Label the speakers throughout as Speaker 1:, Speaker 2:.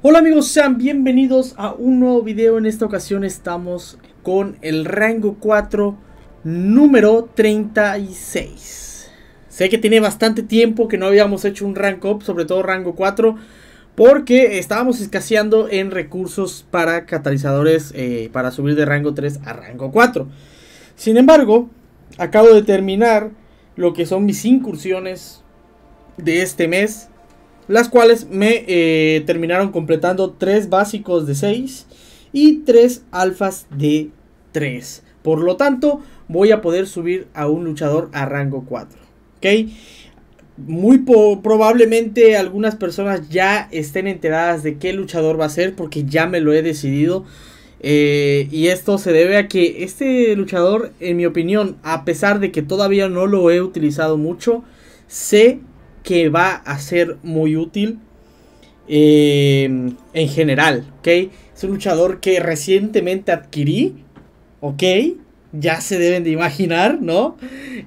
Speaker 1: Hola amigos, sean bienvenidos a un nuevo video. En esta ocasión estamos con el rango 4 número 36. Sé que tiene bastante tiempo que no habíamos hecho un rank up, sobre todo rango 4, porque estábamos escaseando en recursos para catalizadores eh, para subir de rango 3 a rango 4. Sin embargo, acabo de terminar lo que son mis incursiones de este mes las cuales me eh, terminaron completando 3 básicos de 6 y 3 alfas de 3. Por lo tanto, voy a poder subir a un luchador a rango 4. ¿Ok? Muy probablemente algunas personas ya estén enteradas de qué luchador va a ser porque ya me lo he decidido. Eh, y esto se debe a que este luchador, en mi opinión, a pesar de que todavía no lo he utilizado mucho, se que va a ser muy útil em, en general, ¿ok? Es un luchador que recientemente adquirí, ¿ok? Ya se deben de imaginar, ¿no?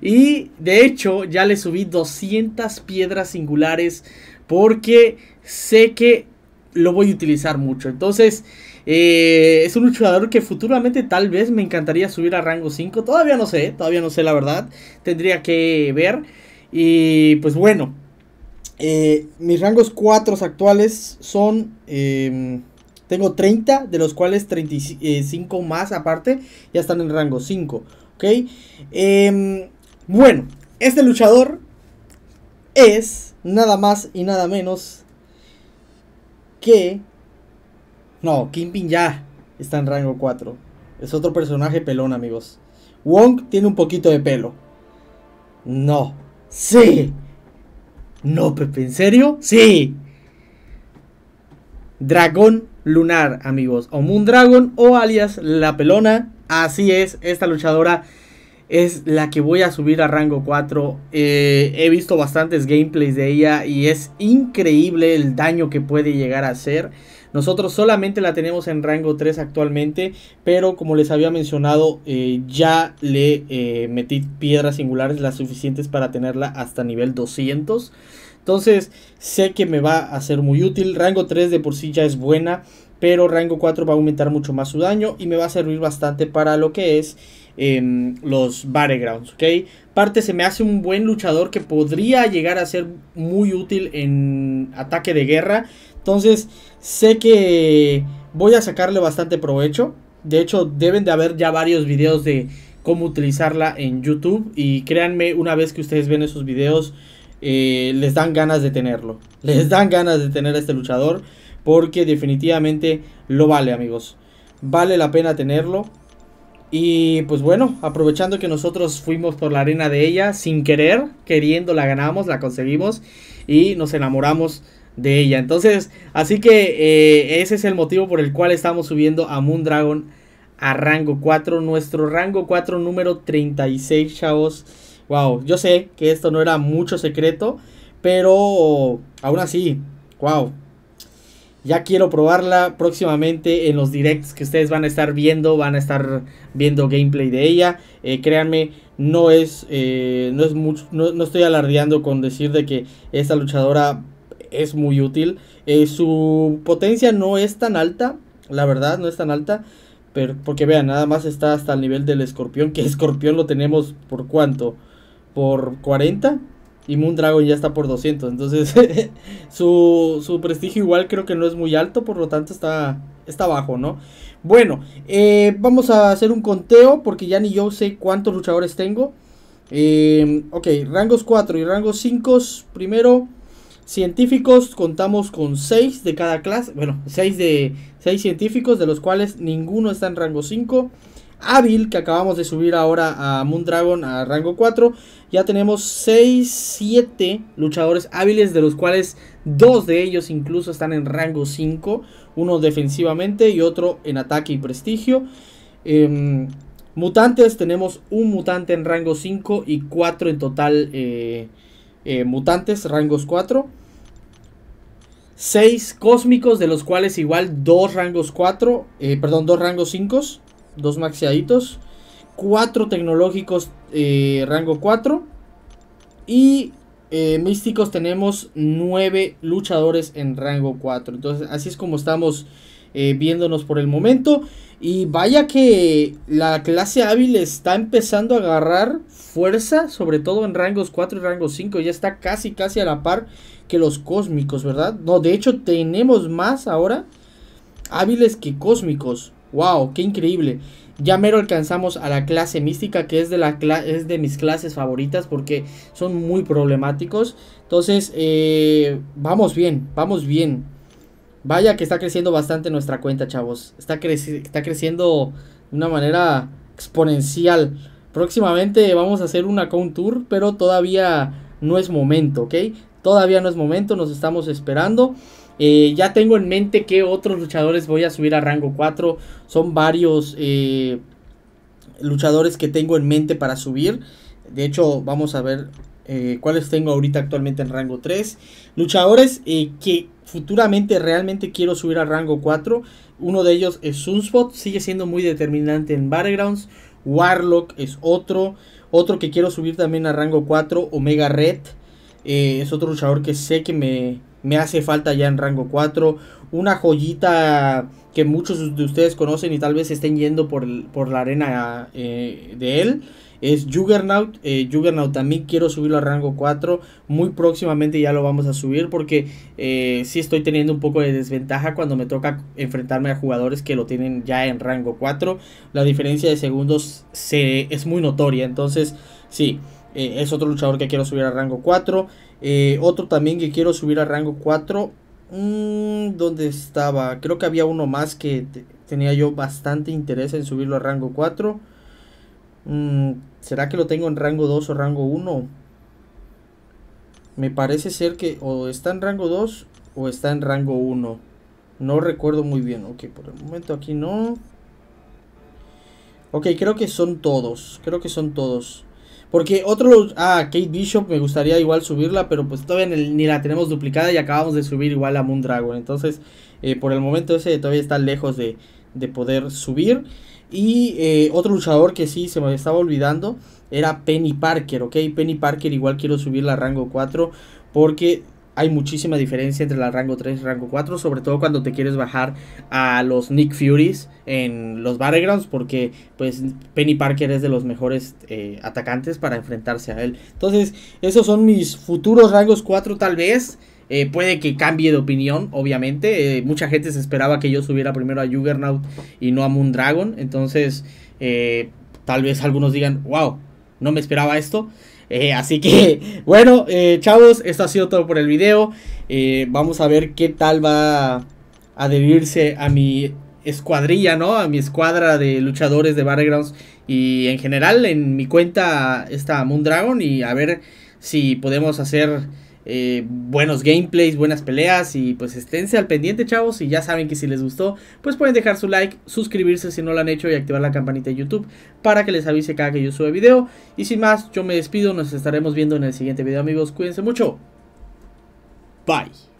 Speaker 1: Y de hecho ya le subí 200 piedras singulares porque sé que lo voy a utilizar mucho. Entonces, eh, es un luchador que futuramente tal vez me encantaría subir a rango 5. Todavía no sé, todavía no sé la verdad. Tendría que ver. Y pues bueno, eh, mis rangos 4 actuales son... Em, tengo 30, de los cuales 35 eh, más aparte ya están en rango 5. ¿Ok? Em, bueno, este luchador es nada más y nada menos que... No, Kimpin ya está en rango 4. Es otro personaje pelón, amigos. Wong tiene un poquito de pelo. No. Sí. No, Pepe, ¿en serio? Sí. Dragón lunar, amigos. O Moon Dragon o alias La Pelona. Así es, esta luchadora es la que voy a subir a rango 4. Eh, he visto bastantes gameplays de ella y es increíble el daño que puede llegar a hacer. Nosotros solamente la tenemos en rango 3 actualmente, pero como les había mencionado, eh, ya le eh, metí piedras singulares las suficientes para tenerla hasta nivel 200. Entonces sé que me va a ser muy útil. Rango 3 de por sí ya es buena, pero rango 4 va a aumentar mucho más su daño y me va a servir bastante para lo que es em, los battlegrounds, ¿ok? Parte se me hace un buen luchador que podría llegar a ser muy útil en ataque de guerra. Entonces Sé que voy a sacarle bastante provecho. De hecho, deben de haber ya varios videos de cómo utilizarla en YouTube. Y créanme, una vez que ustedes ven esos videos, eh, les dan ganas de tenerlo. Les dan ganas de tener a este luchador. Porque definitivamente lo vale, amigos. Vale la pena tenerlo. Y pues bueno, aprovechando que nosotros fuimos por la arena de ella sin querer, queriendo la ganamos, la conseguimos y nos enamoramos de ella. Entonces, así que eh, ese es el motivo por el cual estamos subiendo a Dragon... a rango 4. Nuestro rango 4 número 36, chavos. Wow, yo sé que esto no era mucho secreto, pero aún así, wow. Ya quiero probarla próximamente en los directs que ustedes van a estar viendo, van a estar viendo gameplay de ella. Eh, créanme, no es, eh, no es mucho, no, no estoy alardeando con decir de que esta luchadora es muy útil. Eh, su potencia no es tan alta, la verdad, no es tan alta. Pero, porque vean, nada más está hasta el nivel del escorpión. Que escorpión lo tenemos por cuánto? Por 40. Y Moon Dragon ya está por 200. Entonces, su, prestigio igual creo que no es muy alto. Por lo tanto, está, está bajo, ¿no? Bueno, eh, vamos a hacer un conteo. Porque ya ni yo sé cuántos luchadores tengo. Eh, ok, rangos 4 y rangos 5. Primero. Científicos contamos con 6 de cada clase, bueno, 6 de 6 científicos de los cuales ninguno está en rango 5. Hábil, que acabamos de subir ahora a Dragon a rango 4, ya tenemos 6 7 luchadores hábiles de los cuales 2 de ellos incluso están en rango 5, uno defensivamente y otro en ataque y prestigio. Em, mutantes tenemos un mutante en rango 5 y 4 en total eh, eh, mutantes, rangos 4. 6 cósmicos, de los cuales igual 2 rangos 4, eh, perdón, 2 rangos 5, 2 maxiaditos. 4 tecnológicos, eh, rango 4. Y místicos tenemos 9 luchadores en rango 4. Entonces así es como estamos viéndonos por el momento. Y vaya que la clase hábil está empezando a agarrar fuerza, sobre todo en rangos 4 y rangos 5. Ya está casi, casi a la par que los cósmicos, ¿verdad? No, de hecho tenemos más ahora hábiles que cósmicos. ¡Wow! ¡Qué increíble! Ya mero alcanzamos a la clase mística, que es de, la es de mis clases favoritas porque son muy problemáticos. Entonces, eh, vamos bien, vamos bien. Vaya que está creciendo bastante nuestra cuenta, chavos. Está, está creciendo de una manera exponencial. Próximamente vamos a hacer una account tour, pero todavía no es momento, ¿ok? Todavía no es momento, nos estamos esperando. Eh, ya tengo en mente que otros luchadores voy a subir a rango 4. Son varios eh, luchadores que tengo en mente para subir. De hecho, vamos a ver eh, cuáles tengo ahorita actualmente en rango 3. Luchadores eh, que futuramente realmente quiero subir al rango 4. Uno de ellos es Sunspot, sigue siendo muy determinante en Battlegrounds. Warlock es otro. Otro que quiero subir también a rango 4, Omega Red. Eh, es otro luchador que sé que me, me hace falta ya en rango 4. Una joyita que muchos de ustedes conocen y tal vez estén yendo por, por la arena de él es Juggernaut. Eh, Juggernaut también quiero subirlo a rango 4. Muy próximamente ya lo vamos a subir porque eh, si estoy teniendo un poco de desventaja cuando me toca enfrentarme a jugadores que lo tienen ya en rango 4. La diferencia de segundos se, es muy notoria. Entonces, sí, eh, es otro luchador que quiero subir a rango 4. otro también que quiero subir a rango 4. Mm, ¿Dónde estaba? Creo que había uno más que tenía yo bastante interés en subirlo a rango 4. Mm, ¿Será que lo tengo en rango 2 o rango 1? Me parece ser que o está en rango 2 o está en rango 1. No recuerdo muy bien. Ok, por el momento aquí no. Ok, creo que son todos. Creo que son todos. Porque otro... Ah, Kate Bishop me gustaría igual subirla, pero pues todavía ni la tenemos duplicada y acabamos de subir igual a Moon Dragon. Entonces, eh, por el momento ese todavía está lejos de, de poder subir. Y eh, otro luchador que sí se me estaba olvidando era Penny Parker, ¿ok? Penny Parker igual quiero subirla a rango 4 porque hay muchísima diferencia entre la rango 3 y rango 4, sobre todo cuando te quieres bajar a los Nick Furies en los Battlegrounds, porque pues Penny Parker es de los mejores eh, atacantes para enfrentarse a él. Entonces, esos son mis futuros rangos 4 tal vez. Eh, puede que cambie de opinión, obviamente. Eh, mucha gente se esperaba que yo subiera primero a Juggernaut y no a Moondragon. Entonces, eh, tal vez algunos digan, wow, no me esperaba esto. así que, bueno, chavos, esto ha sido todo por el video. vamos a ver qué tal va a adherirse a mi escuadrilla, ¿no? A mi escuadra de luchadores de Battlegrounds y en general en mi cuenta está Moondragon y a ver si podemos hacer eh, buenos gameplays, buenas peleas y pues esténse al pendiente chavos y ya saben que si les gustó pues pueden dejar su like, suscribirse si no lo han hecho y activar la campanita de YouTube para que les avise cada que yo sube video y sin más yo me despido, nos estaremos viendo en el siguiente video amigos, cuídense mucho, bye.